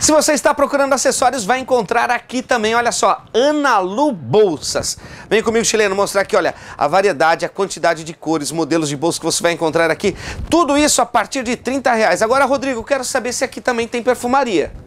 Se você está procurando acessórios, vai encontrar aqui também, olha só, Analu Bolsas. Vem comigo, chileno, mostrar aqui, olha, a variedade, a quantidade de cores, modelos de bolsa que você vai encontrar aqui. Tudo isso a partir de 30 reais. Agora, Rodrigo, quero saber se aqui também tem perfumaria.